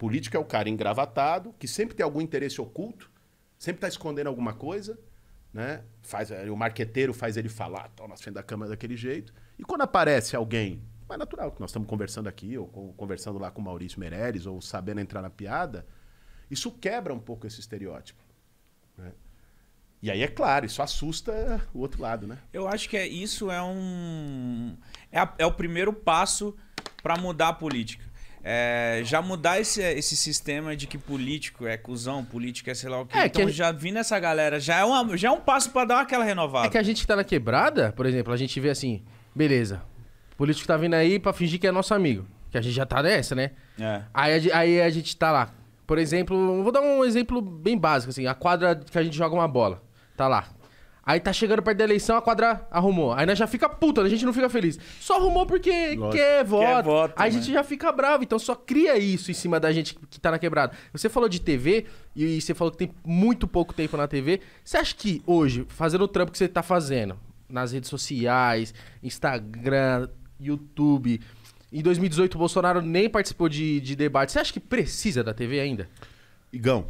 Político é o cara engravatado, que sempre tem algum interesse oculto, sempre está escondendo alguma coisa, né? Faz, eh, o marqueteiro faz ele falar, tá na frente da câmera daquele jeito. E quando aparece alguém, é natural, que nós estamos conversando aqui, ou conversando lá com o Maurício Meirelles, ou sabendo entrar na piada, isso quebra um pouco esse estereótipo. Né? E aí é claro, isso assusta o outro lado, né? Eu acho que é, isso é um. É, a, é o primeiro passo para mudar a política. É, já mudar esse, esse sistema de que político é cuzão, político é sei lá o quê. É, então que gente... já vi nessa galera, já é, uma, já é um passo para dar aquela renovada. É que a gente que tá na quebrada, por exemplo, a gente vê assim, beleza, político tá vindo aí pra fingir que é nosso amigo. Que a gente já tá nessa, né? É. Aí, aí a gente tá lá. Por exemplo, vou dar um exemplo bem básico, assim, a quadra que a gente joga uma bola. Tá lá, Aí tá chegando perto da eleição, a quadra arrumou. Aí nós já fica puta, a gente não fica feliz. Só arrumou porque Lógico, quer voto. Quer voto aí a né? gente já fica bravo. Então só cria isso em cima da gente que tá na quebrada. Você falou de TV e você falou que tem muito pouco tempo na TV. Você acha que hoje, fazendo o trampo que você tá fazendo, nas redes sociais, Instagram, YouTube, em 2018 o Bolsonaro nem participou de, de debate. Você acha que precisa da TV ainda? Igão,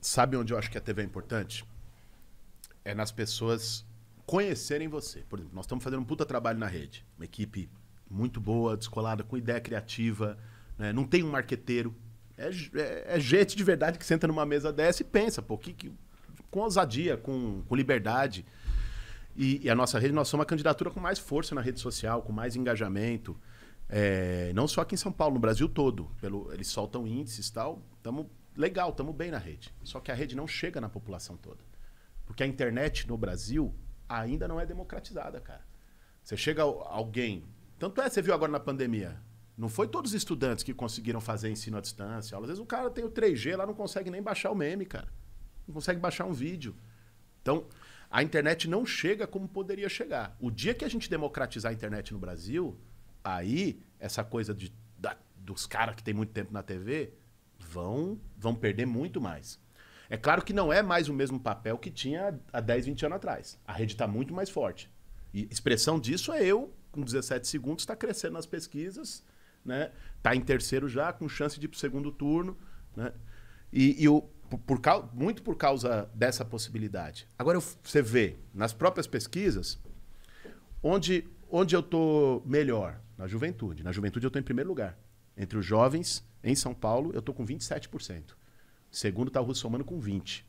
sabe onde eu acho que a TV é importante? é nas pessoas conhecerem você. Por exemplo, nós estamos fazendo um puta trabalho na rede. Uma equipe muito boa, descolada, com ideia criativa. Né? Não tem um marqueteiro. É, é, é, gente de verdade que senta numa mesa dessa e pensa, pô, que, que com ousadia, com, com liberdade. E, e, a nossa rede, nós somos uma candidatura com mais força na rede social, com mais engajamento. É, não só aqui em São Paulo, no Brasil todo. Pelo, eles soltam índices e tal. Estamos legal, estamos bem na rede. Só que a rede não chega na população toda. Porque a internet no Brasil ainda não é democratizada, cara. Você chega alguém. Tanto é, você viu agora na pandemia. Não foi todos os estudantes que conseguiram fazer ensino à distância. Às vezes o cara tem o 3G lá, não consegue nem baixar o meme, cara. Não consegue baixar um vídeo. Então, a internet não chega como poderia chegar. O dia que a gente democratizar a internet no Brasil, aí essa coisa de, da, dos caras que tem muito tempo na TV vão, vão perder muito mais. É claro que não é mais o mesmo papel que tinha há 10, 20 anos atrás. A rede está muito mais forte. E expressão disso é eu, com 17 segundos, está crescendo nas pesquisas, né? Está em terceiro já, com chance de ir para o segundo turno, né? E, e o, por, por, muito por causa dessa possibilidade. Agora você vê nas próprias pesquisas onde, onde eu tô melhor na juventude. Na juventude eu estou em primeiro lugar. Entre os jovens em São Paulo eu estou com 27%. Segundo está o Russo Romano com 20.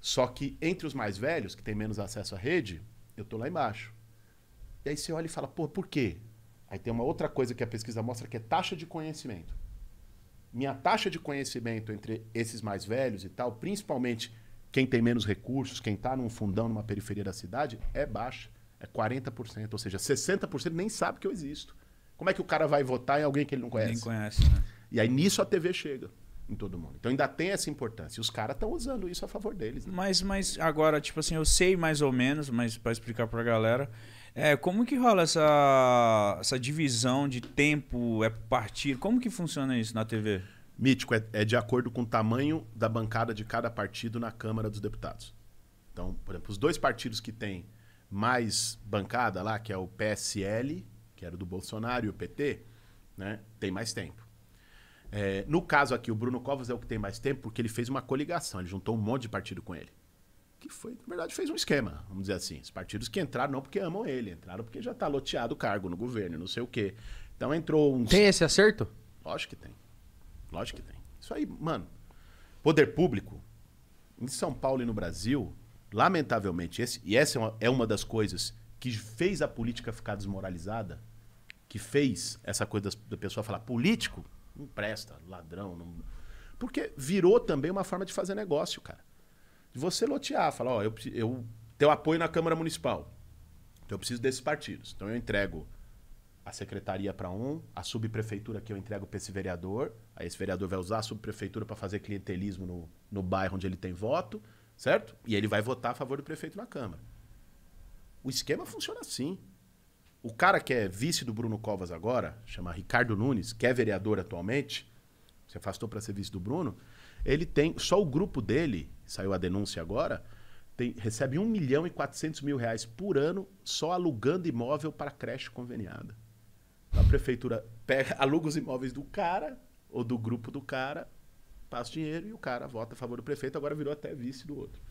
Só que entre os mais velhos, que tem menos acesso à rede, eu estou lá embaixo. E aí você olha e fala, pô, por quê? Aí tem uma outra coisa que a pesquisa mostra que é taxa de conhecimento. Minha taxa de conhecimento entre esses mais velhos e tal, principalmente quem tem menos recursos, quem está num fundão, numa periferia da cidade, é baixa. É 40%, ou seja, 60% nem sabe que eu existo. Como é que o cara vai votar em alguém que ele não conhece? Nem conhece, né? E aí nisso a TV chega em todo mundo. Então ainda tem essa importância. os caras estão usando isso a favor deles. Né? Mas, mas agora, tipo assim, eu sei mais ou menos, mas para explicar para a galera, é, como que rola essa, essa divisão de tempo, é partido? Como que funciona isso na TV? Mítico, é, é, de acordo com o tamanho da bancada de cada partido na Câmara dos Deputados. Então, por exemplo, os dois partidos que têm mais bancada lá, que é o PSL, que era do Bolsonaro, e o PT, né, tem mais tempo. É, no caso aqui, o Bruno Covas é o que tem mais tempo porque ele fez uma coligação, ele juntou um monte de partido com ele. Que foi, na verdade, fez um esquema, vamos dizer assim. Os partidos que entraram não porque amam ele, entraram porque já está loteado o cargo no governo, não sei o quê. Então entrou um. Tem esse acerto? Lógico que tem. Lógico que tem. Isso aí, mano. Poder público, em São Paulo e no Brasil, lamentavelmente, esse, e essa é uma, é uma das coisas que fez a política ficar desmoralizada, que fez essa coisa da pessoa falar político, não presta, ladrão. Não... Porque virou também uma forma de fazer negócio, cara. De você lotear, falar, ó, eu, eu tenho apoio na Câmara Municipal. Então eu preciso desses partidos. Então eu entrego a secretaria para um, a subprefeitura que eu entrego para esse vereador. Aí esse vereador vai usar a subprefeitura para fazer clientelismo no, no bairro onde ele tem voto, certo? E ele vai votar a favor do prefeito na Câmara. O esquema funciona assim. O cara que é vice do Bruno Covas agora, chama Ricardo Nunes, que é vereador atualmente, se afastou para ser vice do Bruno, ele tem, só o grupo dele, saiu a denúncia agora, tem, recebe 1 milhão e 400 mil reais por ano só alugando imóvel para creche conveniada. Então, a prefeitura pega, aluga os imóveis do cara ou do grupo do cara, passa o dinheiro e o cara vota a favor do prefeito, agora virou até vice do outro.